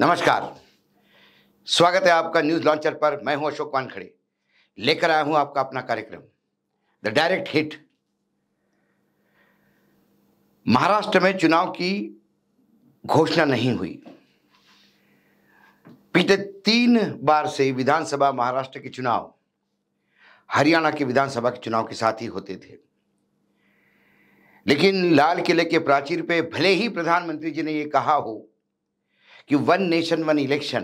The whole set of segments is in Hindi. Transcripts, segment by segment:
नमस्कार स्वागत है आपका न्यूज़ लॉन्चर पर मैं हूं अशोक वानखड़े लेकर आया हूं आपका अपना कार्यक्रम द डायरेक्ट हिट महाराष्ट्र में चुनाव की घोषणा नहीं हुई पिछले तीन बार से विधानसभा महाराष्ट्र के चुनाव हरियाणा के विधानसभा के चुनाव के साथ ही होते थे लेकिन लाल किले के प्राचीर पे भले ही प्रधानमंत्री जी ने यह कहा हो कि वन नेशन वन इलेक्शन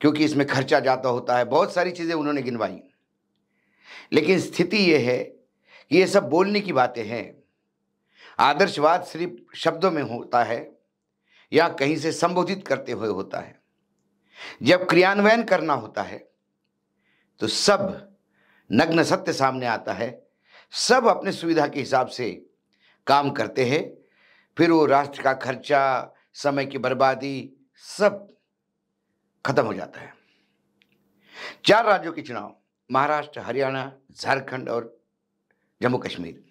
क्योंकि इसमें खर्चा ज़्यादा होता है बहुत सारी चीज़ें उन्होंने गिनवाई लेकिन स्थिति ये है कि ये सब बोलने की बातें हैं आदर्शवाद सिर्फ शब्दों में होता है या कहीं से संबोधित करते हुए होता है जब क्रियान्वयन करना होता है तो सब नग्न सत्य सामने आता है सब अपने सुविधा के हिसाब से काम करते हैं फिर वो राष्ट्र का खर्चा समय की बर्बादी सब खत्म हो जाता है चार राज्यों के चुनाव महाराष्ट्र हरियाणा झारखंड और जम्मू कश्मीर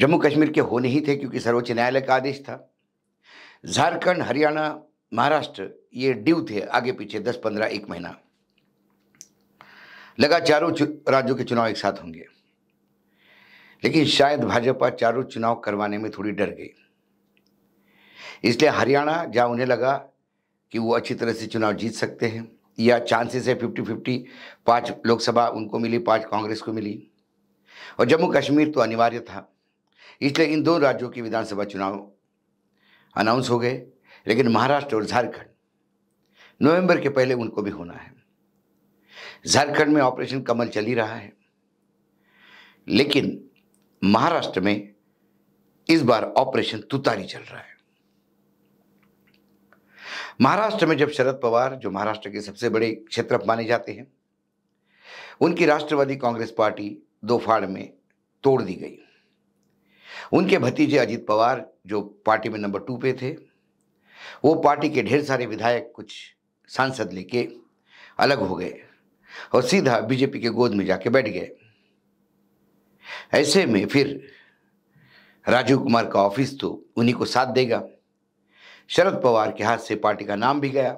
जम्मू कश्मीर के होने ही थे क्योंकि सर्वोच्च न्यायालय का आदेश था झारखंड हरियाणा महाराष्ट्र ये ड्यू थे आगे पीछे दस पंद्रह एक महीना लगा चारों राज्यों के चुनाव एक साथ होंगे लेकिन शायद भाजपा चारों चुनाव करवाने में थोड़ी डर गई इसलिए हरियाणा जहां उन्हें लगा कि वो अच्छी तरह से चुनाव जीत सकते हैं या चांसेस है फिफ्टी फिफ्टी पाँच लोकसभा उनको मिली पाँच कांग्रेस को मिली और जम्मू कश्मीर तो अनिवार्य था इसलिए इन दो राज्यों के विधानसभा चुनाव अनाउंस हो गए लेकिन महाराष्ट्र और झारखंड नवंबर के पहले उनको भी होना है झारखंड में ऑपरेशन कमल चल ही रहा है लेकिन महाराष्ट्र में इस बार ऑपरेशन तुतारी चल रहा है महाराष्ट्र में जब शरद पवार जो महाराष्ट्र के सबसे बड़े क्षेत्र माने जाते हैं उनकी राष्ट्रवादी कांग्रेस पार्टी दो फाड़ में तोड़ दी गई उनके भतीजे अजीत पवार जो पार्टी में नंबर टू पे थे वो पार्टी के ढेर सारे विधायक कुछ सांसद लेके अलग हो गए और सीधा बीजेपी के गोद में जाके बैठ गए ऐसे में फिर राजीव कुमार का ऑफिस तो उन्हीं को साथ देगा शरद पवार के हाथ से पार्टी का नाम भी गया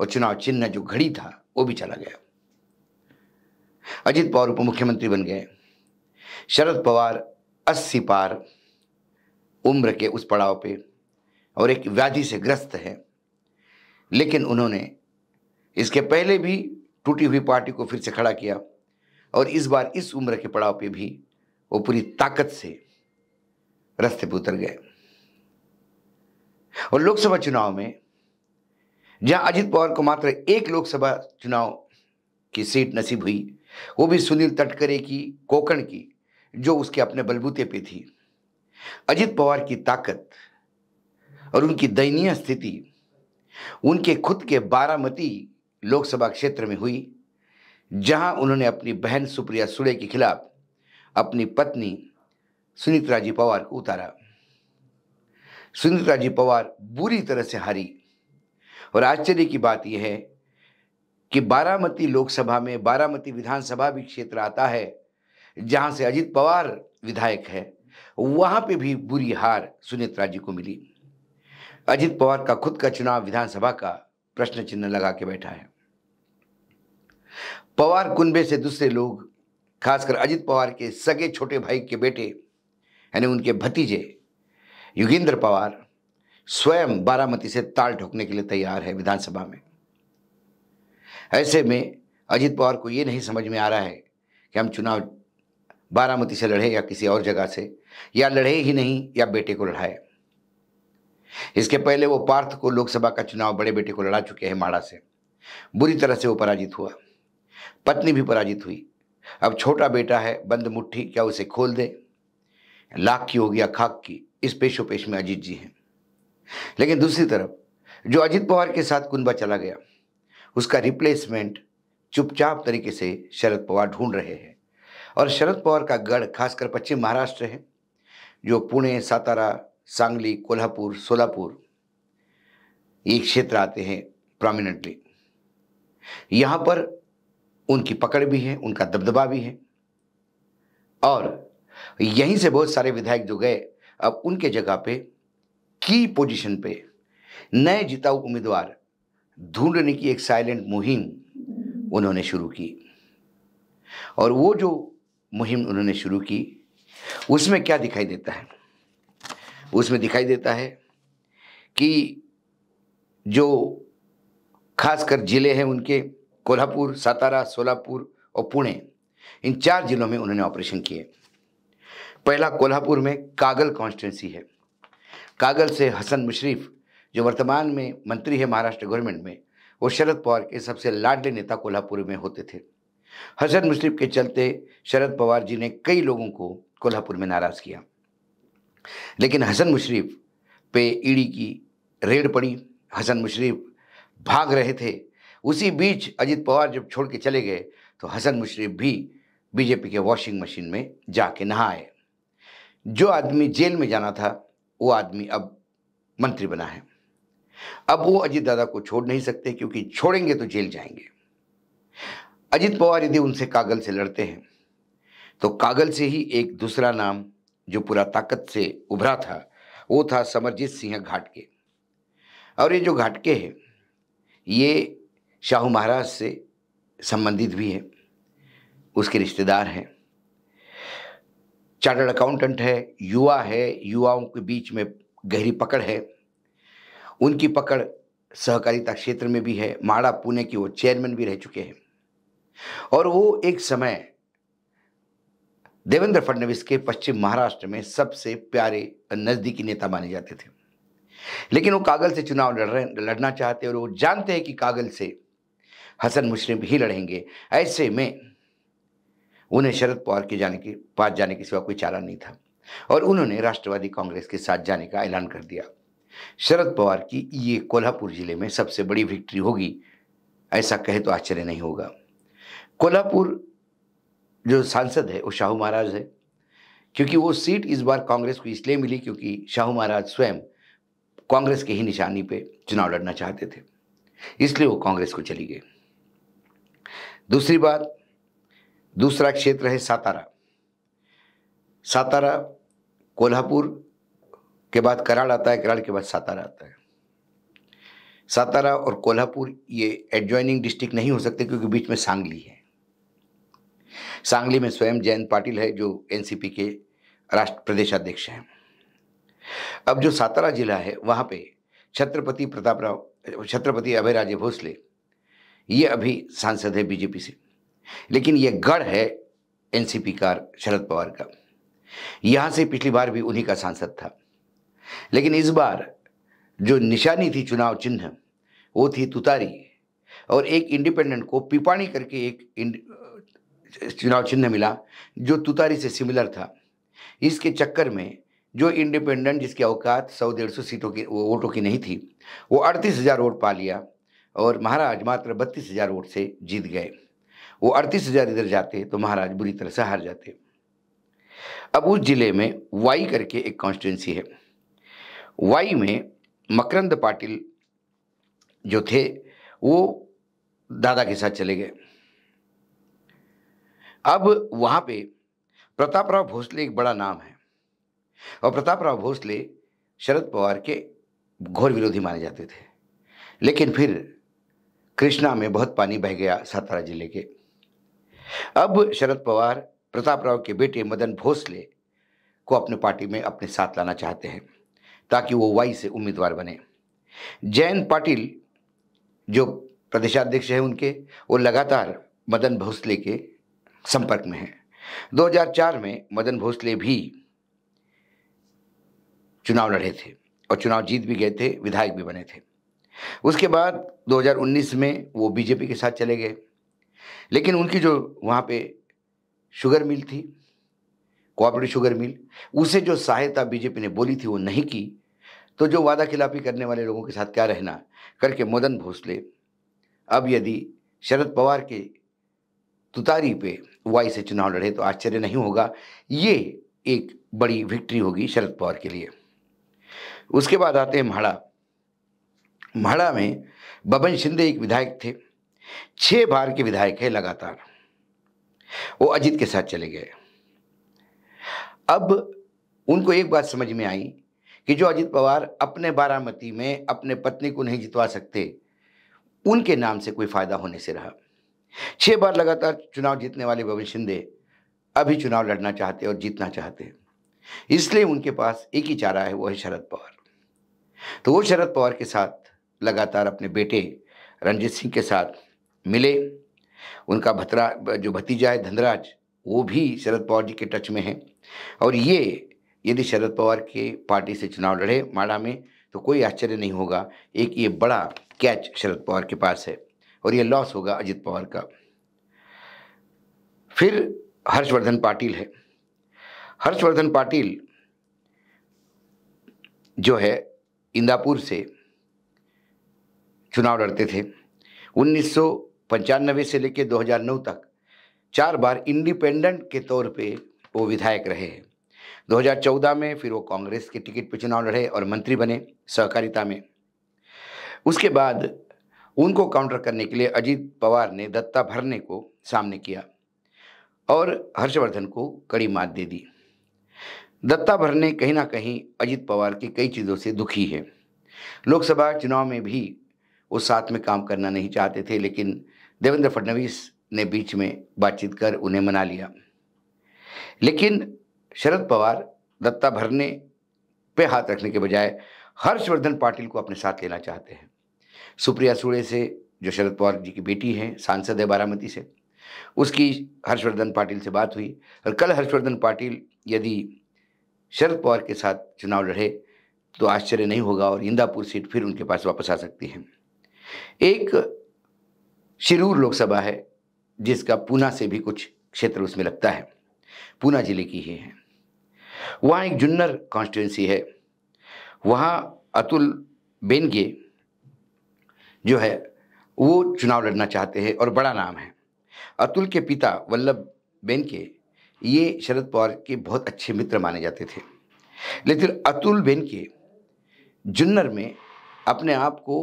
और चुनाव चिन्ह जो घड़ी था वो भी चला गया अजित पवार उप मुख्यमंत्री बन गए शरद पवार अस्सी पार उम्र के उस पड़ाव पे और एक व्याधि से ग्रस्त है लेकिन उन्होंने इसके पहले भी टूटी हुई पार्टी को फिर से खड़ा किया और इस बार इस उम्र के पड़ाव पे भी वो पूरी ताकत से रास्ते पर उतर गए और लोकसभा चुनाव में जहां अजित पवार को मात्र एक लोकसभा चुनाव की सीट नसीब हुई वो भी सुनील तटकरे की कोकण की जो उसके अपने बलबूते पे थी अजित पवार की ताकत और उनकी दयनीय स्थिति उनके खुद के बारामती लोकसभा क्षेत्र में हुई जहां उन्होंने अपनी बहन सुप्रिया सुड़े के खिलाफ अपनी पत्नी सुनीत राजी पवार को उतारा सुंदरता जी पवार बुरी तरह से हारी और आश्चर्य की बात यह है कि बारामती लोकसभा में बारामती विधानसभा भी क्षेत्र आता है जहां से अजित पवार विधायक है वहां पे भी बुरी हार सुनेत्रा जी को मिली अजित पवार का खुद का चुनाव विधानसभा का प्रश्न चिन्ह लगा के बैठा है पवार कुंबे से दूसरे लोग खासकर अजित पवार के सगे छोटे भाई के बेटे यानी उनके भतीजे युगेंद्र पवार स्वयं बारामती से ताल ठोकने के लिए तैयार है विधानसभा में ऐसे में अजीत पवार को ये नहीं समझ में आ रहा है कि हम चुनाव बारामती से लड़े या किसी और जगह से या लड़े ही नहीं या बेटे को लड़ाए इसके पहले वो पार्थ को लोकसभा का चुनाव बड़े बेटे को लड़ा चुके हैं माड़ा से बुरी तरह से वो पराजित हुआ पत्नी भी पराजित हुई अब छोटा बेटा है बंद मुट्ठी क्या उसे खोल दे लाख की होगी या खाक की इस पेशो पेश में अजीत जी हैं लेकिन दूसरी तरफ जो अजीत पवार के साथ कुंबा चला गया उसका रिप्लेसमेंट चुपचाप तरीके से शरद पवार ढूंढ रहे हैं और शरद पवार का गढ़ खासकर पश्चिम महाराष्ट्र है जो पुणे सातारा सांगली कोल्हापुर सोलापुर ये क्षेत्र आते हैं प्रोमिनेंटली यहाँ पर उनकी पकड़ भी है उनका दबदबा भी है और यहीं से बहुत सारे विधायक जो गए अब उनके जगह पे की पोजीशन पे नए जिताऊ उम्मीदवार ढूंढने की एक साइलेंट मुहिम उन्होंने शुरू की और वो जो मुहिम उन्होंने शुरू की उसमें क्या दिखाई देता है उसमें दिखाई देता है कि जो खासकर ज़िले हैं उनके कोल्हापुर सातारा सोलापुर और पुणे इन चार ज़िलों में उन्होंने ऑपरेशन किए पहला कोल्हापुर में कागल कॉन्स्टिट्यूंसी है कागल से हसन मुशरीफ जो वर्तमान में मंत्री है महाराष्ट्र गवर्नमेंट में वो शरद पवार के सबसे लाडले नेता कोल्हापुर में होते थे हसन मुशरीफ के चलते शरद पवार जी ने कई लोगों को कोल्हापुर में नाराज़ किया लेकिन हसन मुशरीफ पे ईडी की रेड पड़ी हसन मुशरीफ भाग रहे थे उसी बीच अजीत पवार जब छोड़ के चले गए तो हसन मुशरीफ भी बीजेपी के वॉशिंग मशीन में जाके नहाए जो आदमी जेल में जाना था वो आदमी अब मंत्री बना है अब वो अजीत दादा को छोड़ नहीं सकते क्योंकि छोड़ेंगे तो जेल जाएंगे अजीत पवार यदि उनसे कागल से लड़ते हैं तो कागल से ही एक दूसरा नाम जो पूरा ताकत से उभरा था वो था समरजीत सिंह घाटके और ये जो घाटके हैं ये शाहू महाराज से संबंधित भी है उसके रिश्तेदार हैं चार्टर्ड अकाउंटेंट है युवा है युवाओं के बीच में गहरी पकड़ है उनकी पकड़ सहकारिता क्षेत्र में भी है माड़ा पुणे की वो चेयरमैन भी रह चुके हैं और वो एक समय देवेंद्र फडणवीस के पश्चिम महाराष्ट्र में सबसे प्यारे नज़दीकी नेता माने जाते थे लेकिन वो कागल से चुनाव लड़ रहे लड़ना चाहते और वो जानते हैं कि कागल से हसन मुश्रिफ ही लड़ेंगे ऐसे में उन्हें शरद पवार के जाने के पास जाने के सिवा कोई चारा नहीं था और उन्होंने राष्ट्रवादी कांग्रेस के साथ जाने का ऐलान कर दिया शरद पवार की ये कोल्हापुर जिले में सबसे बड़ी विक्ट्री होगी ऐसा कहे तो आश्चर्य नहीं होगा कोल्हापुर जो सांसद है वो शाहू महाराज है क्योंकि वो सीट इस बार कांग्रेस को इसलिए मिली क्योंकि शाहू महाराज स्वयं कांग्रेस के ही निशानी पे चुनाव लड़ना चाहते थे इसलिए वो कांग्रेस को चली गए दूसरी बात दूसरा क्षेत्र है सातारा सातारा कोल्हापुर के बाद कराड़ आता है कराड़ के बाद सातारा आता है सातारा और कोल्हापुर ये एडजॉइनिंग डिस्ट्रिक्ट नहीं हो सकते क्योंकि बीच में सांगली है सांगली में स्वयं जयंत पाटिल है जो एनसीपी के राष्ट्र प्रदेशाध्यक्ष हैं अब जो सातारा जिला है वहाँ पे छत्रपति प्रताप राव छत्रपति अभय राजे भोसले ये अभी सांसद है बीजेपी से लेकिन ये गढ़ है एनसीपी का शरद पवार का यहाँ से पिछली बार भी उन्हीं का सांसद था लेकिन इस बार जो निशानी थी चुनाव चिन्ह वो थी तुतारी और एक इंडिपेंडेंट को पिपाणी करके एक चुनाव चिन्ह मिला जो तुतारी से सिमिलर था इसके चक्कर में जो इंडिपेंडेंट जिसके अवकात सौ डेढ़ सौ सीटों की वोटों की नहीं थी वो अड़तीस हज़ार वोट पा लिया और महाराज मात्र बत्तीस हज़ार वोट से जीत गए वो अड़तीस हजार इधर जाते तो महाराज बुरी तरह से हार जाते अब उस जिले में वाई करके एक कॉन्स्टिट्यूंसी है वाई में मकरंद पाटिल जो थे वो दादा के साथ चले गए अब वहां पे प्रतापराव भोसले एक बड़ा नाम है और प्रतापराव भोसले शरद पवार के घोर विरोधी माने जाते थे लेकिन फिर कृष्णा में बहुत पानी बह गया सातारा जिले के अब शरद पवार प्रताप राव के बेटे मदन भोसले को अपने पार्टी में अपने साथ लाना चाहते हैं ताकि वो वाई से उम्मीदवार बने जैन पाटिल जो प्रदेशाध्यक्ष हैं उनके वो लगातार मदन भोसले के संपर्क में हैं 2004 में मदन भोसले भी चुनाव लड़े थे और चुनाव जीत भी गए थे विधायक भी बने थे उसके बाद 2019 में वो बीजेपी के साथ चले गए लेकिन उनकी जो वहाँ पे शुगर मिल थी कोऑपरेटिव शुगर मिल उसे जो सहायता बीजेपी ने बोली थी वो नहीं की तो जो वादा खिलाफी करने वाले लोगों के साथ क्या रहना करके मदन भोसले अब यदि शरद पवार के तुतारी पे वाई से चुनाव लड़े तो आश्चर्य नहीं होगा ये एक बड़ी विक्ट्री होगी शरद पवार के लिए उसके बाद आते हैं म्हाड़ा म्हाड़ा में बबन शिंदे एक विधायक थे छह बार के विधायक है लगातार वो अजीत के साथ चले गए अब उनको एक बात समझ में आई कि जो अजीत पवार अपने बारामती में अपने पत्नी को नहीं जितवा सकते उनके नाम से कोई फ़ायदा होने से रहा छह बार लगातार चुनाव जीतने वाले भवन शिंदे अभी चुनाव लड़ना चाहते और जीतना चाहते इसलिए उनके पास एक ही चारा है वो है शरद पवार तो वो शरद पवार के साथ लगातार अपने बेटे रंजीत सिंह के साथ मिले उनका भतरा जो भतीजा है धनराज वो भी शरद पवार जी के टच में है और ये यदि शरद पवार के पार्टी से चुनाव लड़े माड़ा में तो कोई आश्चर्य नहीं होगा एक ये बड़ा कैच शरद पवार के पास है और ये लॉस होगा अजित पवार का फिर हर्षवर्धन पाटिल है हर्षवर्धन पाटिल जो है इंदापुर से चुनाव लड़ते थे उन्नीस पंचानबे से लेकर 2009 तक चार बार इंडिपेंडेंट के तौर पे वो विधायक रहे हैं 2014 में फिर वो कांग्रेस के टिकट पर चुनाव लड़े और मंत्री बने सहकारिता में उसके बाद उनको काउंटर करने के लिए अजीत पवार ने दत्ता भरने को सामने किया और हर्षवर्धन को कड़ी मात दे दी दत्ता भरने कहीं ना कहीं अजीत पवार की कई चीज़ों से दुखी है लोकसभा चुनाव में भी वो साथ में काम करना नहीं चाहते थे लेकिन देवेंद्र फडणवीस ने बीच में बातचीत कर उन्हें मना लिया लेकिन शरद पवार दत्ता भरने पे हाथ रखने के बजाय हर्षवर्धन पाटिल को अपने साथ लेना चाहते हैं सुप्रिया सूड़े से जो शरद पवार जी की बेटी हैं सांसद है बारामती से उसकी हर्षवर्धन पाटिल से बात हुई और कल हर्षवर्धन पाटिल यदि शरद पवार के साथ चुनाव लड़े तो आश्चर्य नहीं होगा और इंदापुर सीट फिर उनके पास वापस आ सकती है एक शिरूर लोकसभा है जिसका पूना से भी कुछ क्षेत्र उसमें लगता है पूना जिले की ही है वहाँ एक जुन्नर कॉन्स्टिट्यूंसी है वहाँ अतुल बेनगे जो है वो चुनाव लड़ना चाहते हैं और बड़ा नाम है अतुल के पिता वल्लभ बेनके ये शरद पवार के बहुत अच्छे मित्र माने जाते थे लेकिन अतुल बेनके जुन्नर में अपने आप को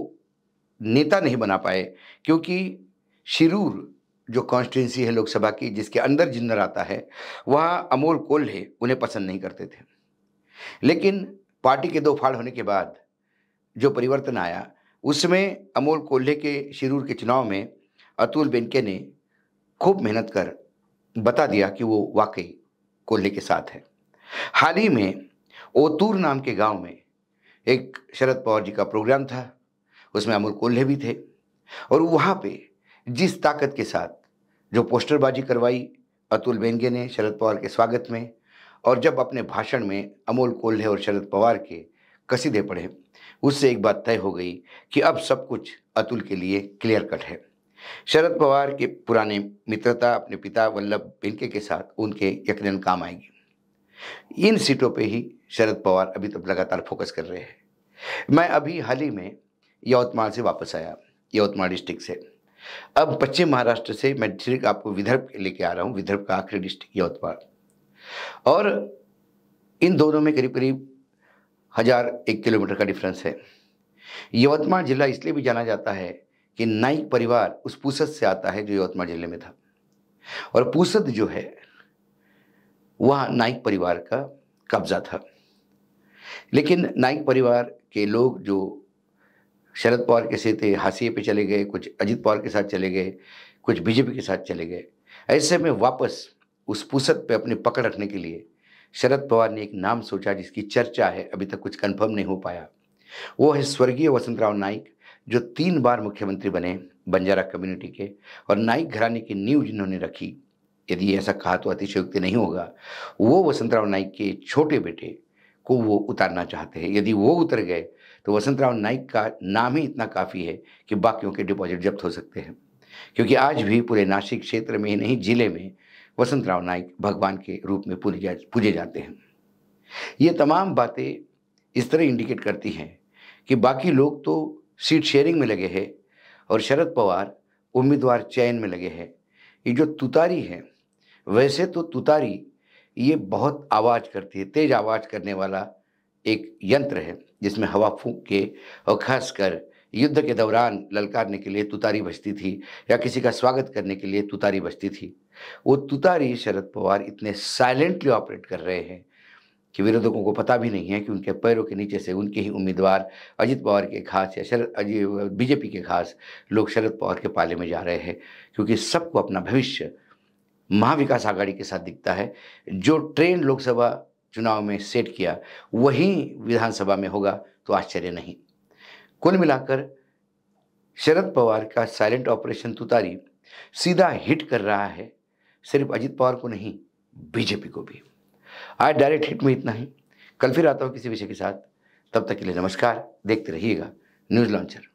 नेता नहीं बना पाए क्योंकि शिरूर जो कॉन्स्टिट्यूंसी है लोकसभा की जिसके अंदर जिंदर आता है वहाँ अमोल कोल्हे उन्हें पसंद नहीं करते थे लेकिन पार्टी के दो फाड़ होने के बाद जो परिवर्तन आया उसमें अमोल कोल्हे के शिरूर के चुनाव में अतुल बेनके ने खूब मेहनत कर बता दिया कि वो वाकई कोल्हे के साथ है हाल ही में ओतूर नाम के गांव में एक शरद पवार जी का प्रोग्राम था उसमें अमोल कोल्हे भी थे और वहाँ पे जिस ताकत के साथ जो पोस्टरबाजी करवाई अतुल बेंगे ने शरद पवार के स्वागत में और जब अपने भाषण में अमोल कोल्हे और शरद पवार के कसीदे पढ़े उससे एक बात तय हो गई कि अब सब कुछ अतुल के लिए क्लियर कट है शरद पवार के पुराने मित्रता अपने पिता वल्लभ बेंके के साथ उनके यकीन काम आएगी इन सीटों पे ही शरद पवार अभी तक लगातार फोकस कर रहे हैं मैं अभी हाल ही में यवतमाल से वापस आया यवतमाल डिस्ट्रिक्ट से अब पश्चिम महाराष्ट्र से मैं डिस्ट्रिक्ट आपको विदर्भ लेके आ रहा हूँ विदर्भ का आखिरी डिस्ट्रिक्ट यवतमाल और इन दोनों में करीब करीब हज़ार एक किलोमीटर का डिफरेंस है यवतमाल जिला इसलिए भी जाना जाता है कि नाइक परिवार उस पुसद से आता है जो यवतमाल जिले में था और पुसत जो है वह नाइक परिवार का कब्जा था लेकिन नाइक परिवार के लोग जो शरद पवार के थे हाशिए पे चले गए कुछ अजित पवार के साथ चले गए कुछ बीजेपी के साथ चले गए ऐसे में वापस उस पुसत पे अपनी पकड़ रखने के लिए शरद पवार ने एक नाम सोचा जिसकी चर्चा है अभी तक कुछ कंफर्म नहीं हो पाया वो है स्वर्गीय वसंतराव नाइक जो तीन बार मुख्यमंत्री बने बंजारा कम्युनिटी के और नाइक घराने की नींव जिन्होंने रखी यदि ऐसा कहा तो अतिशयोक्ति नहीं होगा वो वसंतराव नाइक के छोटे बेटे को वो उतारना चाहते हैं यदि वो उतर गए तो वसंतराव नाइक का नाम ही इतना काफ़ी है कि बाकियों के डिपॉजिट जब्त हो सकते हैं क्योंकि आज भी पूरे नासिक क्षेत्र में ही नहीं जिले में वसंतराव नाइक भगवान के रूप में पूजे जा पूजे जाते हैं ये तमाम बातें इस तरह इंडिकेट करती हैं कि बाकी लोग तो सीट शेयरिंग में लगे हैं और शरद पवार उम्मीदवार चयन में लगे हैं ये जो तुतारी है वैसे तो तुतारी ये बहुत आवाज़ करती है तेज़ आवाज़ करने वाला एक यंत्र है जिसमें हवा फूंक के और खासकर युद्ध के दौरान ललकारने के लिए तुतारी बजती थी या किसी का स्वागत करने के लिए तुतारी बजती थी वो तुतारी शरद पवार इतने साइलेंटली ऑपरेट कर रहे हैं कि विरोधकों को पता भी नहीं है कि उनके पैरों के नीचे से उनके ही उम्मीदवार अजित पवार के खास या शरद बीजेपी के खास लोग शरद पवार के पाले में जा रहे हैं क्योंकि सबको अपना भविष्य महाविकास आघाड़ी के साथ दिखता है जो ट्रेंड लोकसभा चुनाव में सेट किया वही विधानसभा में होगा तो आश्चर्य नहीं कुल मिलाकर शरद पवार का साइलेंट ऑपरेशन तुतारी सीधा हिट कर रहा है सिर्फ अजित पवार को नहीं बीजेपी को भी आज डायरेक्ट हिट में इतना ही कल फिर आता हूँ किसी विषय के साथ तब तक के लिए नमस्कार देखते रहिएगा न्यूज़ लॉन्चर